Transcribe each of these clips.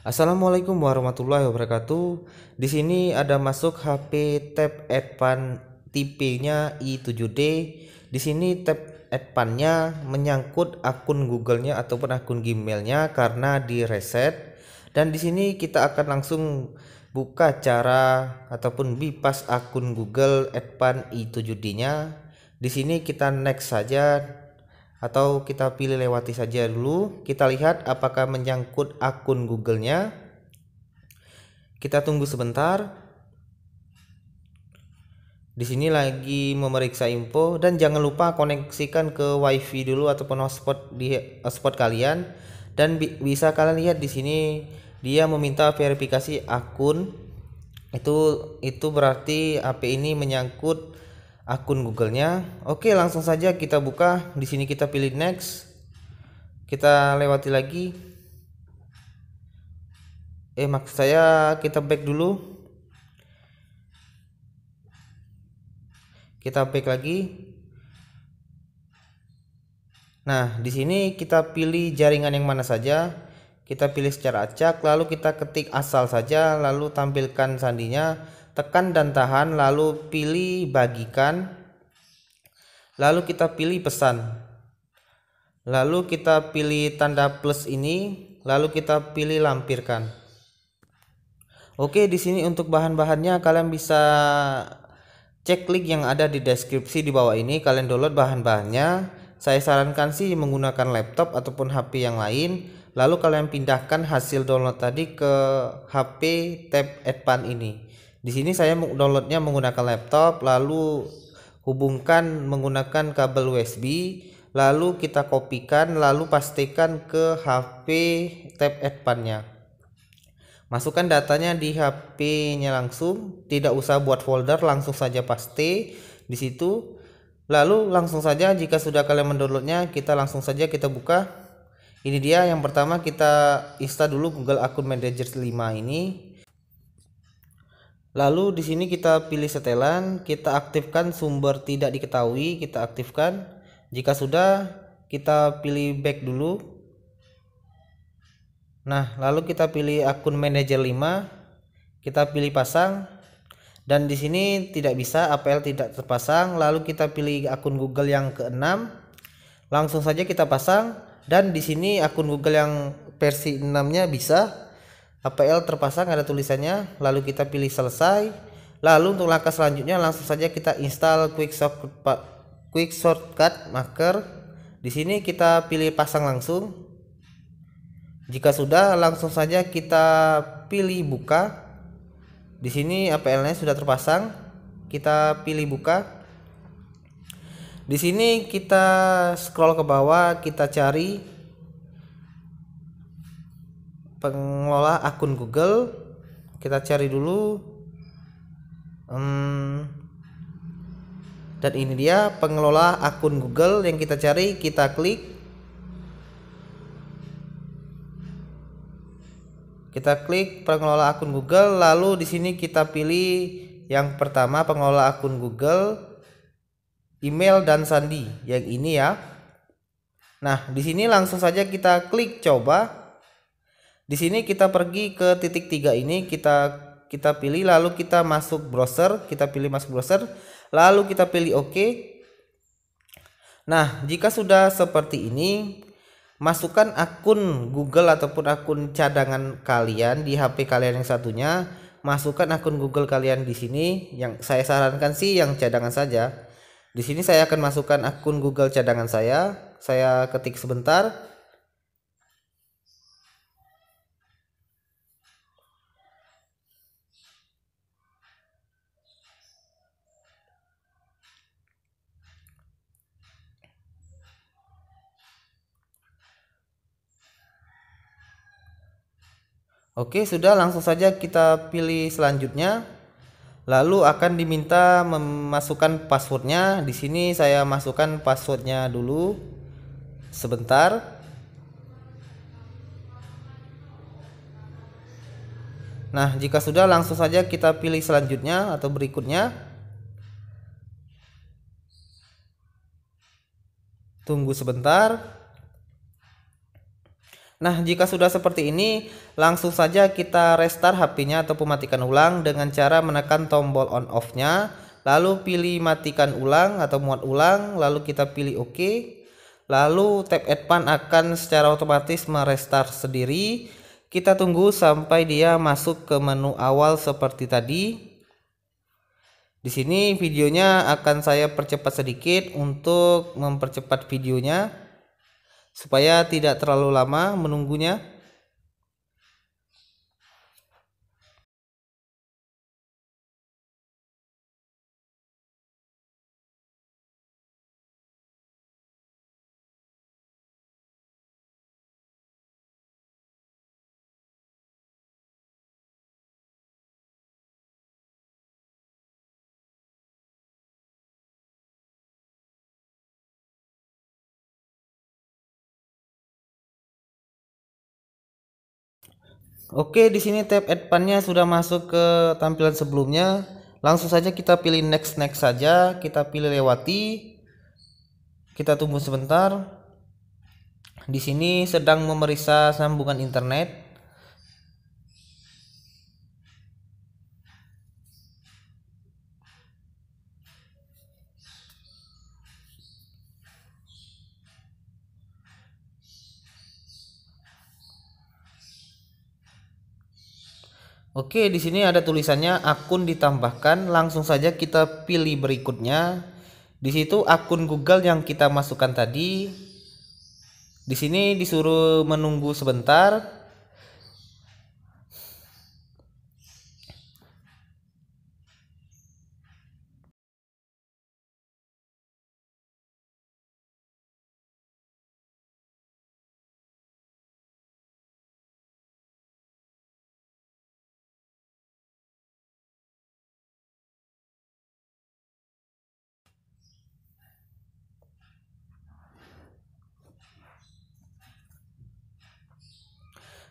Assalamualaikum warahmatullahi wabarakatuh. Di sini ada masuk HP Tab Advan tipenya nya i i7D. Di sini Tab Advan-nya menyangkut akun Google-nya ataupun akun Gmail-nya karena direset. Dan di sini kita akan langsung buka cara ataupun bypass akun Google Advan i7D-nya. Di sini kita next saja atau kita pilih lewati saja dulu kita lihat apakah menyangkut akun Google-nya kita tunggu sebentar di sini lagi memeriksa info dan jangan lupa koneksikan ke wifi dulu ataupun hotspot di hotspot kalian dan bi bisa kalian lihat di sini dia meminta verifikasi akun itu itu berarti HP ini menyangkut akun Google-nya. Oke, langsung saja kita buka. Di sini kita pilih next. Kita lewati lagi. Eh, maksud saya kita back dulu. Kita back lagi. Nah, di sini kita pilih jaringan yang mana saja. Kita pilih secara acak, lalu kita ketik asal saja, lalu tampilkan sandinya tekan dan tahan lalu pilih bagikan lalu kita pilih pesan lalu kita pilih tanda plus ini lalu kita pilih lampirkan Oke di sini untuk bahan-bahannya kalian bisa cek link yang ada di deskripsi di bawah ini kalian download bahan-bahannya saya sarankan sih menggunakan laptop ataupun HP yang lain lalu kalian pindahkan hasil download tadi ke HP tab Advan ini di sini saya downloadnya menggunakan laptop, lalu hubungkan menggunakan kabel USB, lalu kita kopikan, lalu pastikan ke HP tab advance-nya Masukkan datanya di HP-nya langsung, tidak usah buat folder, langsung saja paste di situ. Lalu langsung saja jika sudah kalian mendownloadnya, kita langsung saja kita buka. Ini dia yang pertama kita install dulu Google Akun Manager 5 ini Lalu di sini kita pilih setelan, kita aktifkan sumber tidak diketahui, kita aktifkan. Jika sudah, kita pilih back dulu. Nah, lalu kita pilih akun manajer 5, kita pilih pasang. Dan di sini tidak bisa APL tidak terpasang, lalu kita pilih akun Google yang keenam. Langsung saja kita pasang dan di sini akun Google yang versi 6-nya bisa HPL terpasang ada tulisannya lalu kita pilih selesai lalu untuk langkah selanjutnya langsung saja kita install quick shortcut quick shortcut marker di sini kita pilih pasang langsung jika sudah langsung saja kita pilih buka di sini APL nya sudah terpasang kita pilih buka di sini kita scroll ke bawah kita cari pengelola akun Google kita cari dulu hmm, dan ini dia pengelola akun Google yang kita cari kita klik kita klik pengelola akun Google lalu di sini kita pilih yang pertama pengelola akun Google email dan sandi yang ini ya nah di sini langsung saja kita klik coba di sini kita pergi ke titik tiga ini kita kita pilih lalu kita masuk browser, kita pilih masuk browser, lalu kita pilih OK. Nah, jika sudah seperti ini, masukkan akun Google ataupun akun cadangan kalian di HP kalian yang satunya, masukkan akun Google kalian di sini. Yang saya sarankan sih yang cadangan saja. Di sini saya akan masukkan akun Google cadangan saya. Saya ketik sebentar. Oke, sudah langsung saja kita pilih selanjutnya. Lalu akan diminta memasukkan passwordnya. Di sini saya masukkan passwordnya dulu. Sebentar. Nah, jika sudah langsung saja kita pilih selanjutnya atau berikutnya. Tunggu sebentar. Nah, jika sudah seperti ini, langsung saja kita restart HP-nya ataupun matikan ulang dengan cara menekan tombol on off-nya, lalu pilih matikan ulang atau muat ulang, lalu kita pilih OK. Lalu tab advance akan secara otomatis merestart sendiri. Kita tunggu sampai dia masuk ke menu awal seperti tadi. Di sini videonya akan saya percepat sedikit untuk mempercepat videonya supaya tidak terlalu lama menunggunya Oke, di sini tab advance-nya sudah masuk ke tampilan sebelumnya. Langsung saja kita pilih next next saja, kita pilih lewati. Kita tunggu sebentar. Di sini sedang memeriksa sambungan internet. Oke, di sini ada tulisannya akun ditambahkan. Langsung saja kita pilih berikutnya. Di situ akun Google yang kita masukkan tadi. Di sini disuruh menunggu sebentar.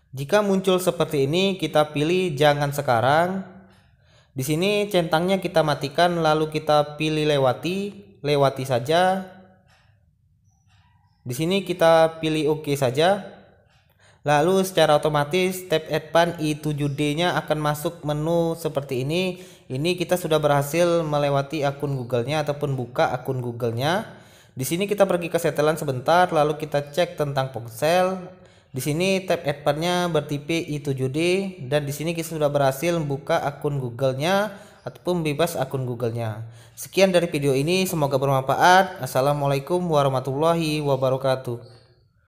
Jika muncul seperti ini, kita pilih jangan sekarang. Di sini centangnya kita matikan lalu kita pilih lewati, lewati saja. Di sini kita pilih oke OK saja. Lalu secara otomatis tab advance i7D-nya akan masuk menu seperti ini. Ini kita sudah berhasil melewati akun Google-nya ataupun buka akun Google-nya. Di sini kita pergi ke setelan sebentar lalu kita cek tentang ponsel di sini tab advertnya bertipe i7d dan di sini kita sudah berhasil membuka akun Google-nya ataupun bebas akun Google-nya. Sekian dari video ini, semoga bermanfaat. Assalamualaikum warahmatullahi wabarakatuh.